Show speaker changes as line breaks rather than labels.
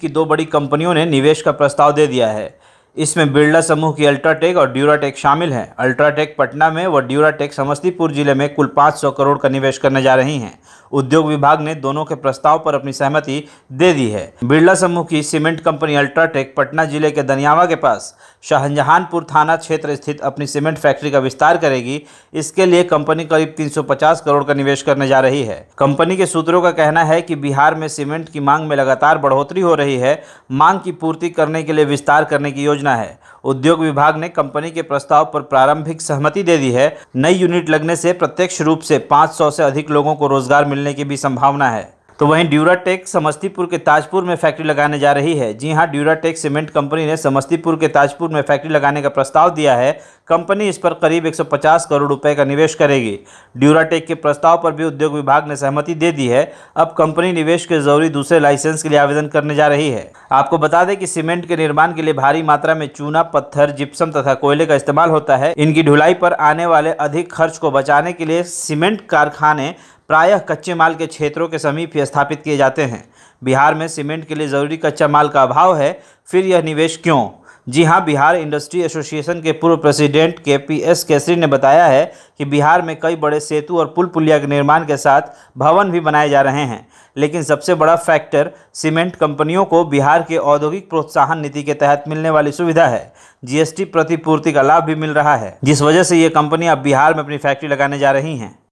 की दो बड़ी कंपनियों ने निवेश का प्रस्ताव दे दिया है इसमें बिरला समूह की अल्ट्राटेक और ड्यूराटेक शामिल हैं अल्ट्राटेक पटना में व ड्यूराटेक समस्तीपुर जिले में कुल 500 करोड़ का निवेश करने जा रही हैं उद्योग विभाग ने दोनों के प्रस्ताव पर अपनी सहमति दे दी है बिरला समूह की सीमेंट कंपनी अल्ट्राटेक पटना जिले के दनियावा के पास शाहजहानपुर थाना क्षेत्र स्थित अपनी सीमेंट फैक्ट्री का विस्तार करेगी इसके लिए कंपनी करीब 350 करोड़ का निवेश करने जा रही है कंपनी के सूत्रों का कहना है कि बिहार में सीमेंट की मांग में लगातार बढ़ोतरी हो रही है मांग की पूर्ति करने के लिए विस्तार करने की योजना है उद्योग विभाग ने कंपनी के प्रस्ताव पर प्रारंभिक सहमति दे दी है नई यूनिट लगने से प्रत्यक्ष रूप से 500 से अधिक लोगों को रोजगार मिलने की भी संभावना है तो वहीं ड्यूराटेक समस्तीपुर के ताजपुर में फैक्ट्री लगाने जा रही है जी हां ड्यूराटेक सीमेंट कंपनी ने समस्तीपुर के ताजपुर में फैक्ट्री लगाने का प्रस्ताव दिया है कंपनी इस पर करीब 150 करोड़ रुपए का निवेश करेगी ड्यूराटेक के प्रस्ताव पर भी उद्योग विभाग ने सहमति दे दी है अब कंपनी निवेश के जरूरी दूसरे लाइसेंस के लिए आवेदन करने जा रही है आपको बता दें कि सीमेंट के निर्माण के लिए भारी मात्रा में चूना पत्थर जिप्सम तथा कोयले का इस्तेमाल होता है इनकी ढुलाई पर आने वाले अधिक खर्च को बचाने के लिए सीमेंट कारखाने प्रायः कच्चे माल के क्षेत्रों के समीप स्थापित किए जाते हैं बिहार में सीमेंट के लिए ज़रूरी कच्चा माल का अभाव है फिर यह निवेश क्यों जी हां बिहार इंडस्ट्री एसोसिएशन के पूर्व प्रेसिडेंट के पी एस केसरी ने बताया है कि बिहार में कई बड़े सेतु और पुल पुलिया के निर्माण के साथ भवन भी बनाए जा रहे हैं लेकिन सबसे बड़ा फैक्टर सीमेंट कंपनियों को बिहार के औद्योगिक प्रोत्साहन नीति के तहत मिलने वाली सुविधा है जीएसटी प्रतिपूर्ति का लाभ भी मिल रहा है जिस वजह से ये कंपनियाँ अब बिहार में अपनी फैक्ट्री लगाने जा रही हैं